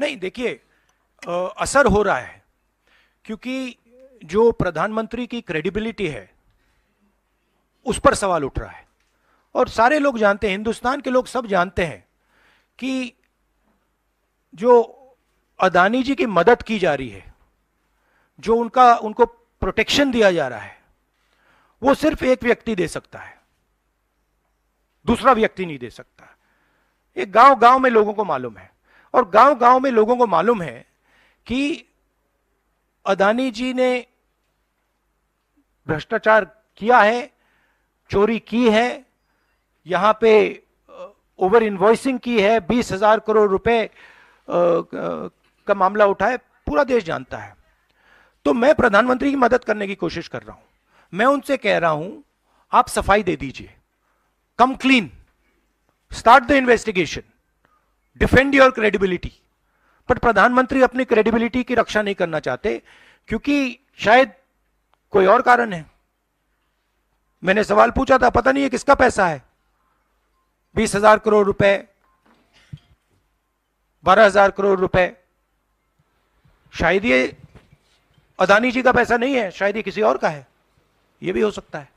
नहीं देखिए असर हो रहा है क्योंकि जो प्रधानमंत्री की क्रेडिबिलिटी है उस पर सवाल उठ रहा है और सारे लोग जानते हैं हिंदुस्तान के लोग सब जानते हैं कि जो अदानी जी की मदद की जा रही है जो उनका उनको प्रोटेक्शन दिया जा रहा है वो सिर्फ एक व्यक्ति दे सकता है दूसरा व्यक्ति नहीं दे सकता ये गांव गांव में लोगों को मालूम है और गांव-गांव में लोगों को मालूम है कि अदानी जी ने भ्रष्टाचार किया है चोरी की है यहां पे ओवर इन्वॉइसिंग की है बीस हजार करोड़ रुपए का मामला उठा है पूरा देश जानता है तो मैं प्रधानमंत्री की मदद करने की कोशिश कर रहा हूं मैं उनसे कह रहा हूं आप सफाई दे दीजिए come clean start the investigation defend your credibility but प्रधानमंत्री अपनी क्रेडिबिलिटी की रक्षा नहीं करना चाहते क्योंकि शायद कोई और कारण है मैंने सवाल पूछा था पता नहीं है किसका पैसा है बीस हजार करोड़ रुपए बारह हजार करोड़ रुपए शायद ये अदानी जी का पैसा नहीं है शायद ये किसी और का है ये भी हो सकता है